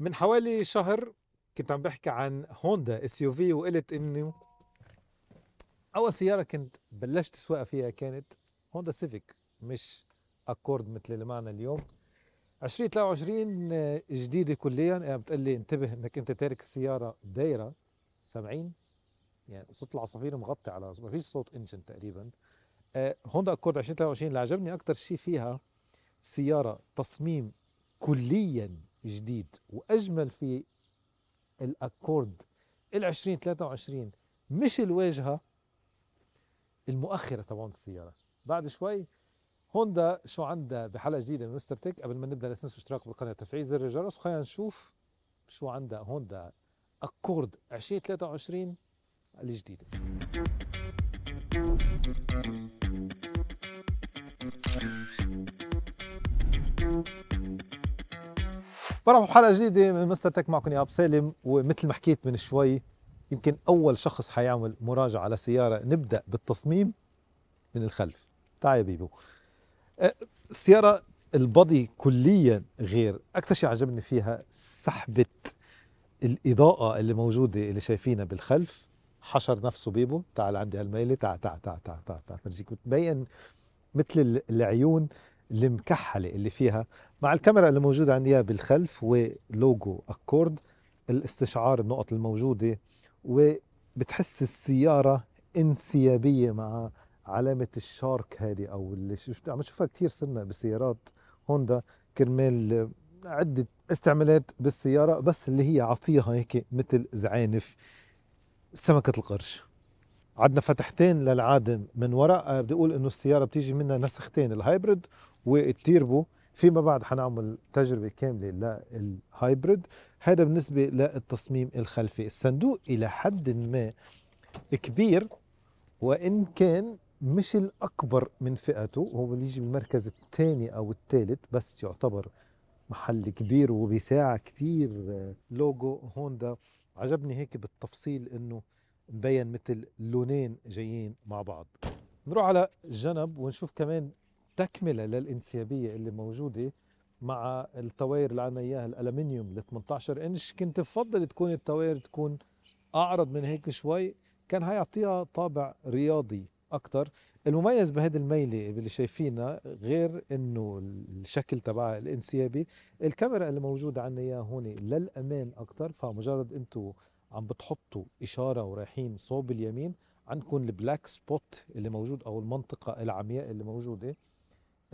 من حوالي شهر كنت عم بحكي عن هوندا اس يو في وقلت انه اول سياره كنت بلشت سواقه فيها كانت هوندا سيفيك مش اكورد مثل اللي معنا اليوم 2023 جديده كليا بتقول يعني لي انتبه انك انت تارك السياره دايره سامعين يعني صوت العصافير مغطي على ما فيش صوت انجن تقريبا آه، هوندا اكورد 2023 اللي عجبني اكثر شيء فيها سياره تصميم كليا جديد واجمل في الاكورد ال 2023 مش الواجهه المؤخره تبعون السياره بعد شوي هوندا شو عندها بحلقه جديده من مستر تيك قبل ما نبدا لا تنسوا الاشتراك بالقناه تفعيل زر الجرس وخلينا نشوف شو عندها هوندا اكورد 2023 الجديده مرحبا بحلقه جديده من مستر تك معكم يا أبو سالم ومثل ما حكيت من شوي يمكن اول شخص حيعمل مراجعه على سياره نبدا بالتصميم من الخلف تعال يا بيبو السياره أه، البادي كليا غير اكثر شيء عجبني فيها سحبه الاضاءه اللي موجوده اللي شايفينها بالخلف حشر نفسه بيبو تعال عندي هالميله تعال تعال تعال تعال تعال فرجيك بتبين مثل العيون المكحله اللي فيها مع الكاميرا اللي موجودة عندي إياها بالخلف ولوجو أكورد الاستشعار النقط الموجودة وبتحس السيارة انسيابية مع علامة الشارك هذه أو اللي شفت عم نشوفها كثير صرنا بسيارات هوندا كرمال عدة استعمالات بالسيارة بس اللي هي عطيها هيك مثل زعانف سمكة القرش عندنا فتحتين للعادم من وراء بدي اقول انه السياره بتيجي منها نسختين الهايبرد والتيربو فيما بعد حنعمل تجربة كاملة للهايبرد هذا بالنسبة للتصميم الخلفي الصندوق إلى حد ما كبير وإن كان مش الأكبر من فئته هو بيجي بالمركز الثاني أو الثالث بس يعتبر محل كبير وبساعة كتير لوجو هوندا عجبني هيك بالتفصيل إنه مبين مثل لونين جايين مع بعض نروح على الجنب ونشوف كمان تكمله للانسيابيه اللي موجوده مع التواير اللي عنا اياها الالمنيوم ال 18 انش كنت بفضل تكون التواير تكون اعرض من هيك شوي كان هيعطيها طابع رياضي اكثر المميز بهذه الميله اللي شايفينها غير انه الشكل تبعها الانسيابي الكاميرا اللي موجوده عندنا اياها هون للامان اكثر فمجرد انتو عم بتحطوا اشاره ورايحين صوب اليمين عندكم البلاك سبوت اللي موجود او المنطقه العمياء اللي موجوده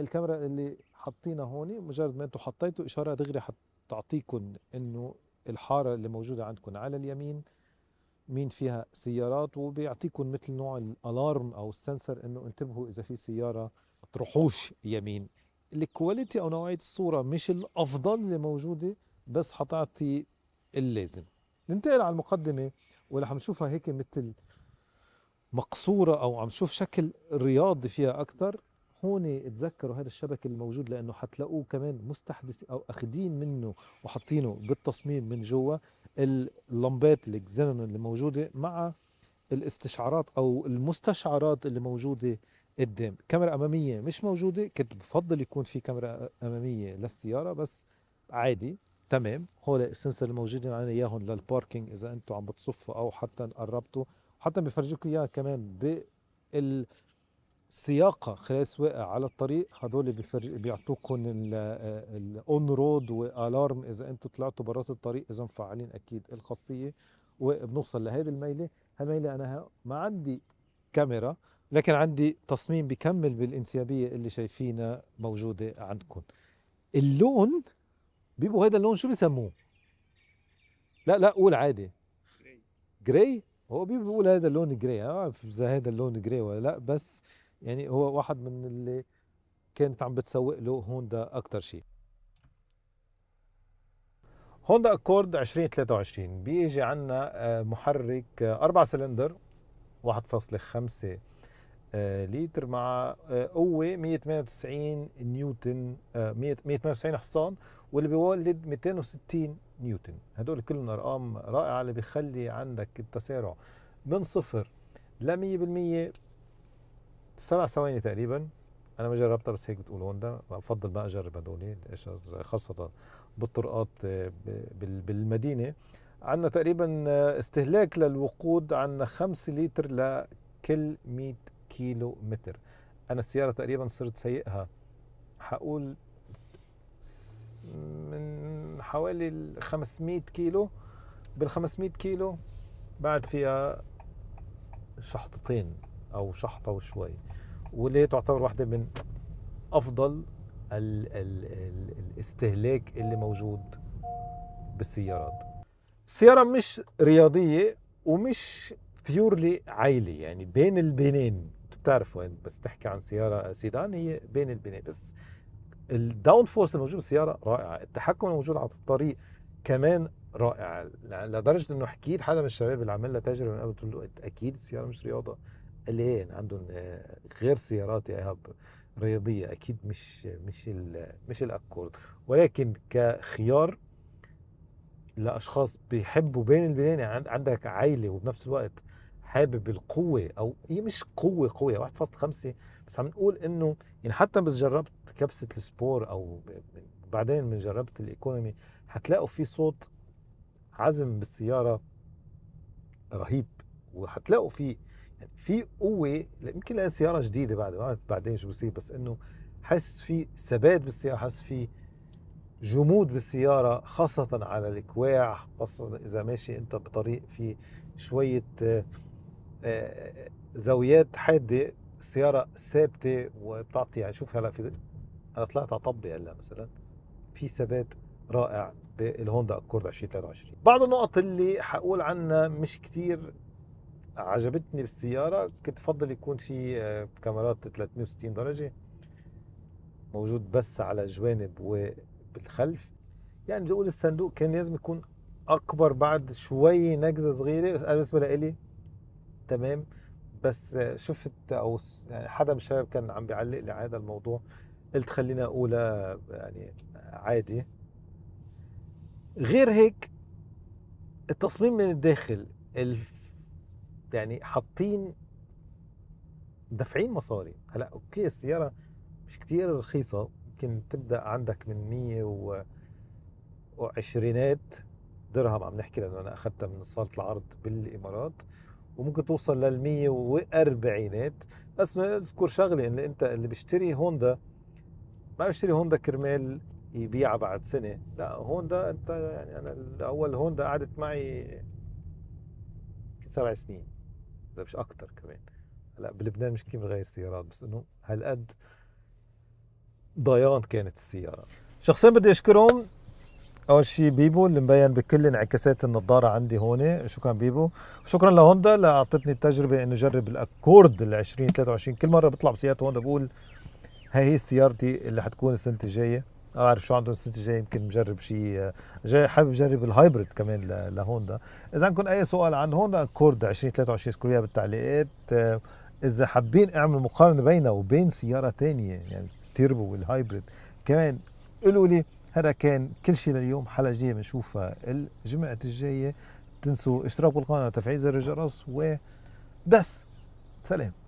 الكاميرا اللي حاطينها هون مجرد ما انتم حطيتوا اشاره دغري حتعطيكم انه الحاره اللي موجوده عندكم على اليمين مين فيها سيارات وبيعطيكم مثل نوع الالارم او السنسر انه انتبهوا اذا في سياره تروحوش يمين الكواليتي او نوعيه الصوره مش الافضل اللي موجوده بس حتعطي اللازم ننتقل على المقدمه واللي عم نشوفها هيك مثل مقصوره او عم نشوف شكل رياضي فيها اكثر هون تذكروا هذا الشبك الموجود لانه حتلاقوه كمان مستحدث او اخذين منه وحاطينه بالتصميم من جوا اللمبات الاكزيمم اللي موجوده مع الاستشعارات او المستشعرات اللي موجوده قدام كاميرا اماميه مش موجوده كنت بفضل يكون في كاميرا اماميه للسياره بس عادي تمام هول السنسر الموجودين عندنا اياهم للباركينج اذا انتم عم بتصفوا او حتى قربتوا حتى بفرجيكم اياها كمان بال سياقه خلاص واقع على الطريق هدول بيعطوكم الاون رود والارم اذا انتم طلعتوا برات الطريق اذا مفعلين اكيد الخاصيه وبنوصل لهيدي الميله هالميله انا ما عندي كاميرا لكن عندي تصميم بكمل بالانسيابيه اللي شايفينها موجوده عندكم اللون بيبقوا هذا اللون شو بيسموه لا لا قول عادي جراي هو بيقول هذا اللون جراي ما بعرف اذا هذا اللون جراي ولا لا بس يعني هو واحد من اللي كانت عم بتسوق له هوندا اكثر شيء هوندا اكورد 2023 بيجي عندنا آه، محرك آه، اربع سلندر 1.5 آه، لتر مع قوة 198 نيوتن 198 حصان واللي بيولد 260 نيوتن هدول كلهم ارقام رائعة اللي بيخلي عندك التسارع من صفر ل 100% سبع ثواني تقريبا انا ما جربتها بس هيك بتقول هوندا بفضل بقى اجرب هدول خاصه بالطرقات بالمدينه عندنا تقريبا آه، استهلاك للوقود عندنا 5 لتر لكل 100 كيلو متر انا السياره تقريبا صرت سايقها حقول من حوالي 500 كيلو بال 500 كيلو بعد فيها شحطتين او شحطه وشويه واللي تعتبر واحده من افضل ال ال ال الاستهلاك اللي موجود بالسيارات السياره مش رياضيه ومش بيورلي عائلي يعني بين البنين بتعرف وين بس تحكي عن سياره سيدان هي بين البنين بس الداون فورس الموجود بالسياره رائعه التحكم الموجود على الطريق كمان رائع لدرجه انه حكيت حدا من الشباب اللي عمل لها تجربه من قبل قلت له اكيد السياره مش رياضه قليل عندهم آه، غير سيارات ايهاب رياضيه اكيد مش مش مش الاكورد ولكن كخيار لاشخاص بيحبوا بين البنين يعني عندك عائله وبنفس الوقت حابب القوه او هي مش قوه قويه 1.5 بس عم نقول انه يعني حتى بس جربت كبسه السبور او بعدين من جربت الايكونومي حتلاقوا في صوت عزم بالسياره رهيب وحتلاقوا فيه في قوه يمكن لها سياره جديده بعد ما بعدين شو بصير بس انه حس في ثبات بالسياره حس في جمود بالسياره خاصه على الكواع خاصه اذا ماشي انت بطريق في شويه آه، آه، زاويات حاده السياره ثابته وبتعطي يعني شوف هلا في انا طلعت على طبي هلا مثلا في ثبات رائع بالهوندا اكورد 2023 بعض النقط اللي حقول عنها مش كتير عجبتني بالسياره كنت افضل يكون في آه، كاميرات 360 درجه موجود بس على الجوانب وبالخلف يعني بدي اقول الصندوق كان لازم يكون اكبر بعد شوي نقزه صغيره انا بالنسبه لإلي تمام بس شفت او يعني حدا من الشباب كان عم بيعلق لي على هذا الموضوع قلت خلينا اقولها يعني عادي غير هيك التصميم من الداخل الف يعني حاطين دافعين مصاري هلا اوكي السياره مش كتير رخيصه يمكن تبدا عندك من 100 وعشرينات درهم عم نحكي لانه انا اخذتها من صاله العرض بالامارات وممكن توصل لل 140 بس نذكر شغله ان انت اللي بيشتري هوندا ما بيشتري هوندا كرمال يبيعها بعد سنه لا هوندا انت يعني انا الاول هوندا قعدت معي سبع سنين اذا مش اكثر كمان هلا بلبنان مش كيف بغير السيارات بس انه هالقد ضيان كانت السيارات شخصين بدي اشكرهم اول شيء بيبو اللي مبين بكل انعكاسات النظاره عندي هون شكرا بيبو شكرا لهوندا اللي اعطتني التجربه انه جرب الاكورد ال 2023 كل مره بطلع بسيارة هوندا بقول هاي هي سيارتي اللي حتكون السنه الجايه ما بعرف شو عندهم السيتي جاي يمكن مجرب شيء جاي حابب يجرب الهايبريد كمان لهوندا اذا عندكم اي سؤال عن هوندا كورد 2023 اذكروا بالتعليقات اذا حابين اعمل مقارنه بينها وبين سياره تانية يعني التيربو والهايبريد كمان قولوا لي هذا كان كل شيء لليوم حلقه جديده بنشوفها الجمعه الجايه تنسوا اشتراك بالقناه وتفعيل زر الجرس و بس سلام